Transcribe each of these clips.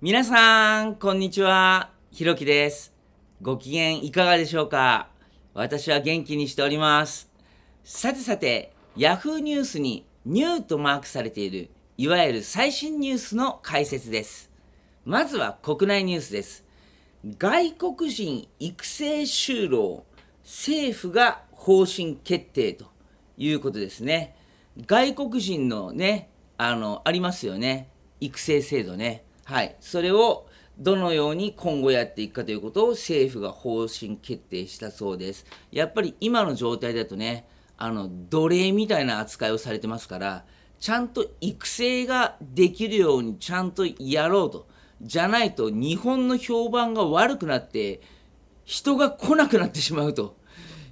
皆さん、こんにちは。ひろきです。ご機嫌いかがでしょうか私は元気にしております。さてさて、Yahoo ニュースにニューとマークされている、いわゆる最新ニュースの解説です。まずは国内ニュースです。外国人育成就労、政府が方針決定ということですね。外国人のね、あの、ありますよね。育成制度ね。はい、それをどのように今後やっていくかということを政府が方針決定したそうです。やっぱり今の状態だとね、あの奴隷みたいな扱いをされてますから、ちゃんと育成ができるようにちゃんとやろうと。じゃないと日本の評判が悪くなって、人が来なくなってしまうと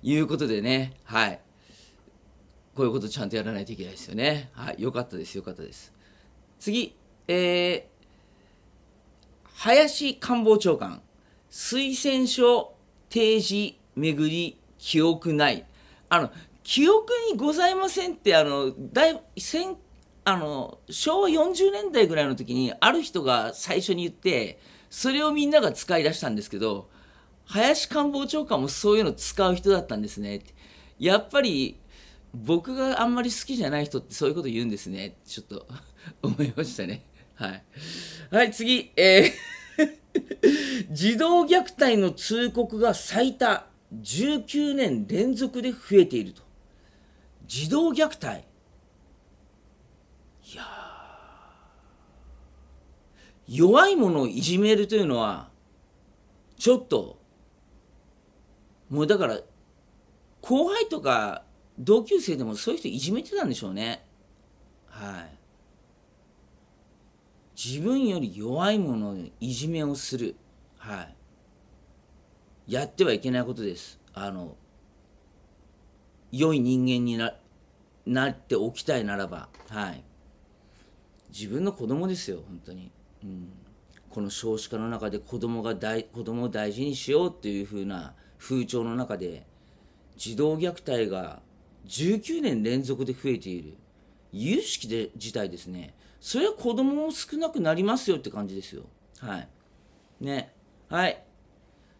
いうことでね、はい。こういうことちゃんとやらないといけないですよね。はい。よかったです、よかったです。次、えー林官房長官、推薦書提示めぐり記憶ない。あの、記憶にございませんって、あの、だい先あの、昭和40年代ぐらいの時に、ある人が最初に言って、それをみんなが使い出したんですけど、林官房長官もそういうの使う人だったんですね。やっぱり、僕があんまり好きじゃない人ってそういうこと言うんですね。ちょっと思いましたね。はい。はい、次。えー 児童虐待の通告が最多19年連続で増えていると。児童虐待。いや弱いものをいじめるというのは、ちょっと、もうだから、後輩とか同級生でもそういう人いじめてたんでしょうね。はい。自分より弱いものにいじめをする、はい、やってはいけないことですあの良い人間にななっておきたいならば、はい、自分の子供ですよ本当に、うん、この少子化の中で子供が大子供を大事にしようっていう風な風潮の中で児童虐待が19年連続で増えている有識で事態ですね。それは子供も少なくなりますよって感じですよ。はい。ね。はい。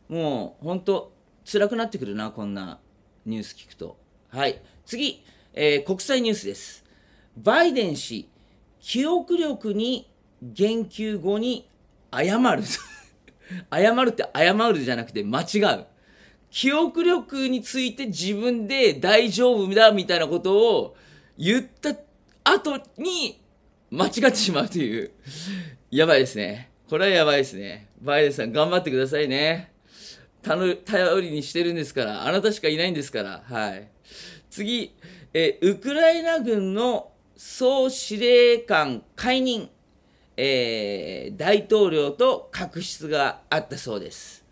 もう、ほんと、辛くなってくるな、こんなニュース聞くと。はい。次、えー、国際ニュースです。バイデン氏、記憶力に言及後に謝る。謝るって謝るじゃなくて間違う。記憶力について自分で大丈夫だみたいなことを言った後に間違ってしまうという。やばいですね。これはやばいですね。バイデンさん頑張ってくださいね。頼りにしてるんですから、あなたしかいないんですから、はい。次、えウクライナ軍の総司令官解任、えー、大統領と確執があったそうです。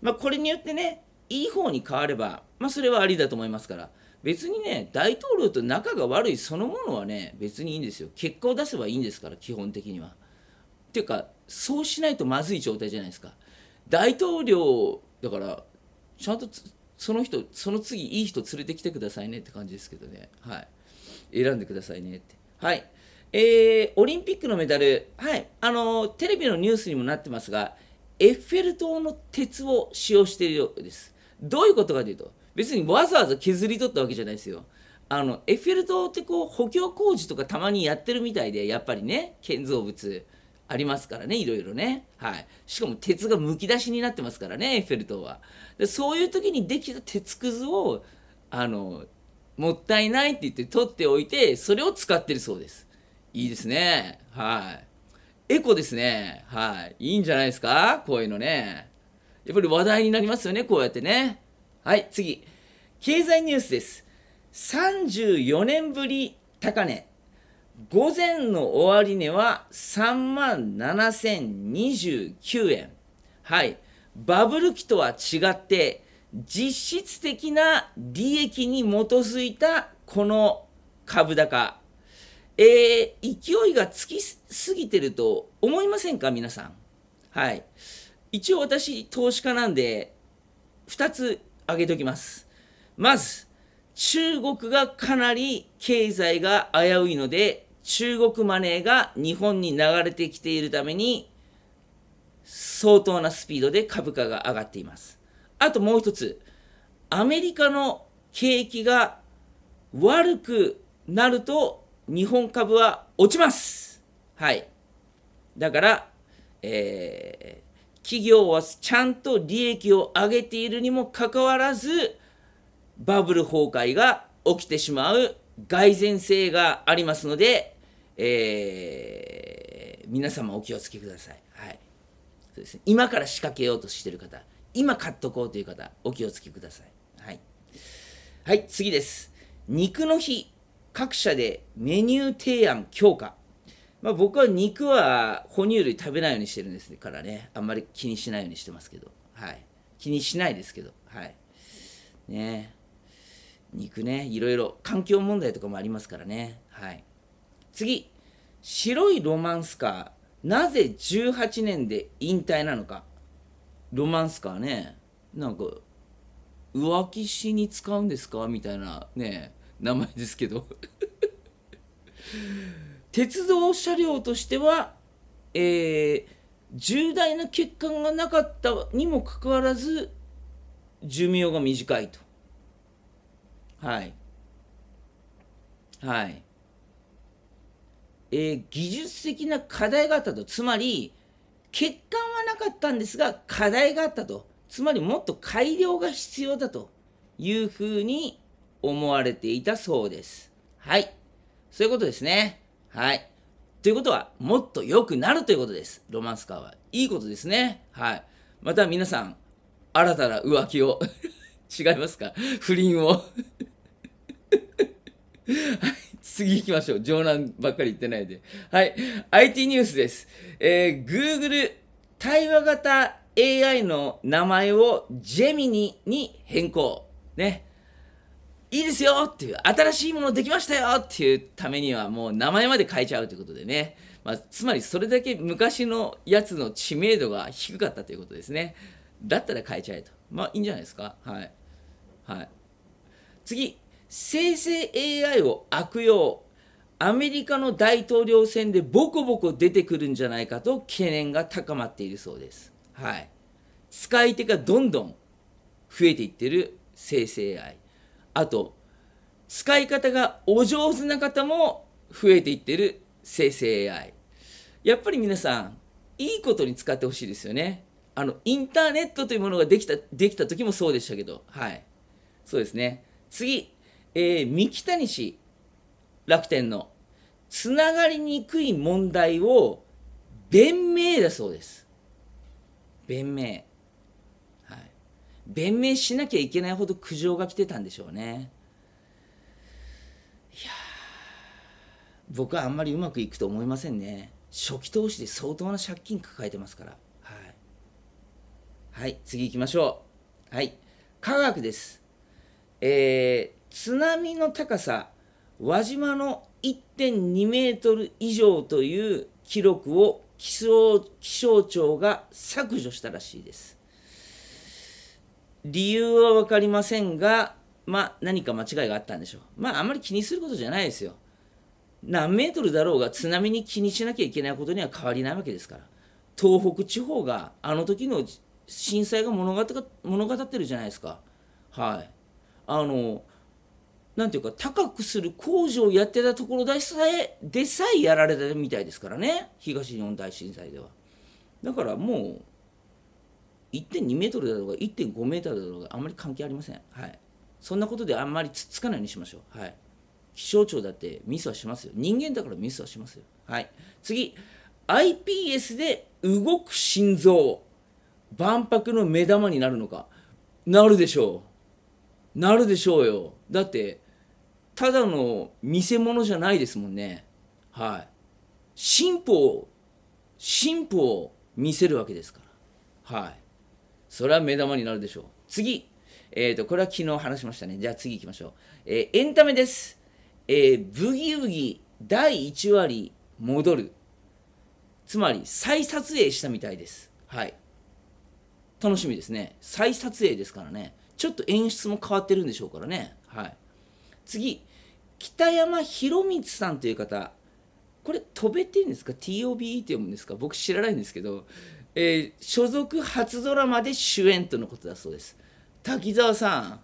まあ、これによってね、いい方に変われば、まあ、それはありだと思いますから、別にね大統領と仲が悪いそのものはね別にいいんですよ結果を出せばいいんですから基本的には。っていうかそうしないとまずい状態じゃないですか大統領だからちゃんとその人その次いい人連れてきてくださいねって感じですけどねはい選んでくださいねってはいえー、オリンピックのメダルはいあのテレビのニュースにもなってますがエッフェル塔の鉄を使用しているようですどういうことかというと別にわざわざ削り取ったわけじゃないですよあのエッフェル塔ってこう補強工事とかたまにやってるみたいでやっぱりね建造物ありますからねいろいろねはいしかも鉄がむき出しになってますからねエッフェル塔はでそういう時にできた鉄くずをあのもったいないって言って取っておいてそれを使ってるそうですいいですねはいエコですねはいいいんじゃないですかこういうのねやっぱり話題になりますよねこうやってねはい次経済ニュースです。34年ぶり高値。午前の終値は3万7029円。はい。バブル期とは違って、実質的な利益に基づいたこの株高。えー、勢いがつきすぎてると思いませんか皆さん。はい。一応私、投資家なんで、2つ挙げときます。まず、中国がかなり経済が危ういので、中国マネーが日本に流れてきているために、相当なスピードで株価が上がっています。あともう一つ、アメリカの景気が悪くなると日本株は落ちます。はい。だから、えー、企業はちゃんと利益を上げているにもかかわらず、バブル崩壊が起きてしまう蓋然性がありますので、えー、皆様お気をつけください。はい。そうですね。今から仕掛けようとしてる方、今買っとこうという方、お気をつけください。はい。はい、次です。肉の日、各社でメニュー提案強化。まあ、僕は肉は哺乳類食べないようにしてるんですからね、あんまり気にしないようにしてますけど、はい。気にしないですけど、はい。ねに行くねいろいろ環境問題とかもありますからねはい次白いロマンスカーなぜ18年で引退なのかロマンスカーねなんか浮気しに使うんですかみたいなね名前ですけど 鉄道車両としてはえー、重大な欠陥がなかったにもかかわらず寿命が短いとはいはいえー、技術的な課題があったとつまり欠陥はなかったんですが課題があったとつまりもっと改良が必要だというふうに思われていたそうですはいそういうことですねはいということはもっと良くなるということですロマンスカーはいいことですねはいまた皆さん新たな浮気を違いますか 不倫を はい次行きましょう。冗談ばっかり言ってないで。はい。IT ニュースです。えー、Google 対話型 AI の名前をジェミニに変更。ね。いいですよっていう、新しいものできましたよっていうためにはもう名前まで変えちゃうということでね。まあ、つまりそれだけ昔のやつの知名度が低かったということですね。だったら変えちゃえと。まあいいんじゃないですかはいはい次生成 AI を悪用アメリカの大統領選でボコボコ出てくるんじゃないかと懸念が高まっているそうです。はい。使い手がどんどん増えていってる生成 AI。あと、使い方がお上手な方も増えていってる生成 AI。やっぱり皆さん、いいことに使ってほしいですよね。あのインターネットというものができたできた時もそうでしたけど、はい、そうですね次、えー、三木谷氏楽天のつながりにくい問題を弁明だそうです弁明はい弁明しなきゃいけないほど苦情が来てたんでしょうねいや僕はあんまりうまくいくと思いませんね初期投資で相当な借金抱えてますからはい次行きましょうはい科学ですえー、津波の高さ輪島の1.2メートル以上という記録を気象気象庁が削除したらしいです理由は分かりませんが、まあ、何か間違いがあったんでしょうまああまり気にすることじゃないですよ何メートルだろうが津波に気にしなきゃいけないことには変わりないわけですから東北地方があの時の震災が物語物語ってるじゃないですか。はい、あのなんていうか高くする工事をやってたところでさえでさえやられたみたいですからね東日本大震災では。だからもう1.2メートルだとか1.5メートルだとかあんまり関係ありません。はい。そんなことであんまりつっつかないようにしましょう。はい。気象庁だってミスはしますよ。人間だからミスはしますよ。はい。次、iPS で動く心臓。万博の目玉になるのかなるでしょうなるでしょうよだってただの見せ物じゃないですもんねはい進歩を進歩を見せるわけですからはいそれは目玉になるでしょう次えっ、ー、とこれは昨日話しましたねじゃあ次行きましょう、えー、エンタメです、えー、ブギウギ第1割戻るつまり再撮影したみたいですはい楽しみですね再撮影ですからねちょっと演出も変わってるんでしょうからねはい次北山博光さんという方これ飛べっていうんですか TOBE って読むんですか僕知らないんですけど、えー、所属初ドラマで主演とのことだそうです滝沢さ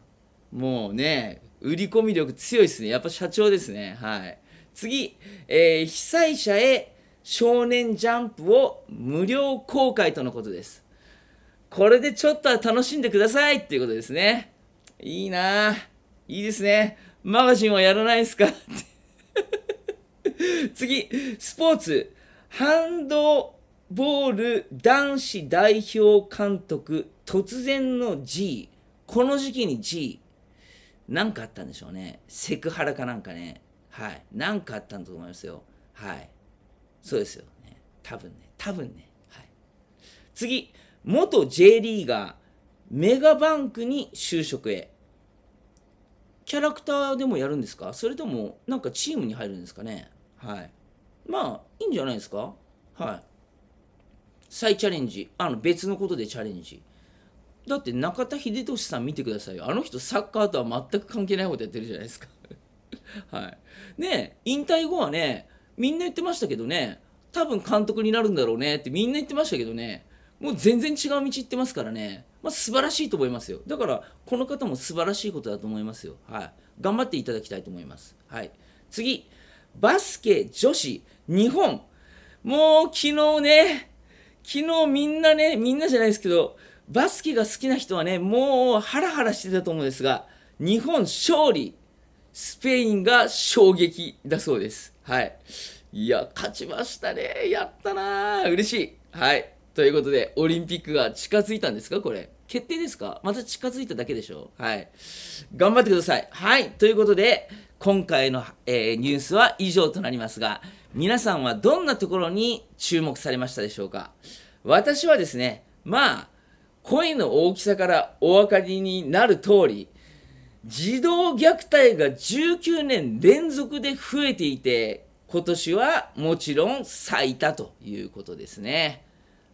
んもうね売り込み力強いですねやっぱ社長ですねはい次、えー、被災者へ少年ジャンプを無料公開とのことですこれでちょっとは楽しんでくださいっていうことですね。いいなぁ。いいですね。マガジンはやらないですか 次、スポーツ。ハンドボール男子代表監督、突然の G。この時期に G。なんかあったんでしょうね。セクハラかなんかね。はい。なんかあったんだと思いますよ。はい。そうですよね。多分ね。多分ね。はい。次。元 J リーガー、メガバンクに就職へ。キャラクターでもやるんですかそれとも、なんかチームに入るんですかねはい。まあ、いいんじゃないですかはい。再チャレンジ。あの、別のことでチャレンジ。だって中田英寿さん見てくださいよ。あの人サッカーとは全く関係ないことやってるじゃないですか はい。ね引退後はね、みんな言ってましたけどね、多分監督になるんだろうねってみんな言ってましたけどね、もう全然違う道行ってますからね、まあ、素晴らしいと思いますよ。だから、この方も素晴らしいことだと思いますよ。はい。頑張っていただきたいと思います。はい。次、バスケ女子日本。もう昨日ね、昨日みんなね、みんなじゃないですけど、バスケが好きな人はね、もうハラハラしてたと思うんですが、日本勝利、スペインが衝撃だそうです。はい。いや、勝ちましたね。やったな嬉しい。はい。ということで、オリンピックが近づいたんですかこれ。決定ですかまた近づいただけでしょはい。頑張ってください。はい。ということで、今回の、えー、ニュースは以上となりますが、皆さんはどんなところに注目されましたでしょうか私はですね、まあ、声の大きさからお分かりになる通り、児童虐待が19年連続で増えていて、今年はもちろん最多ということですね。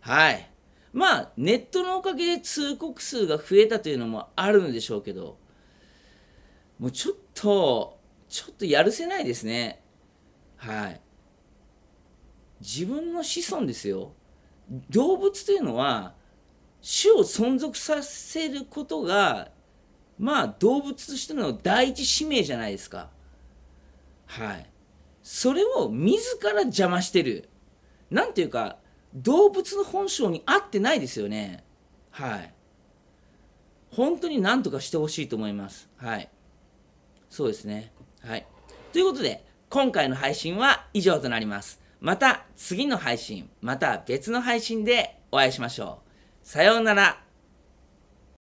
はいまあネットのおかげで通告数が増えたというのもあるんでしょうけどもうちょっとちょっとやるせないですねはい自分の子孫ですよ動物というのは種を存続させることがまあ動物としての第一使命じゃないですかはいそれを自ら邪魔してるなんていうか動物の本性に合ってないですよねはい本当に何とかしてほしいと思いますはいそうですねはいということで今回の配信は以上となりますまた次の配信また別の配信でお会いしましょうさようなら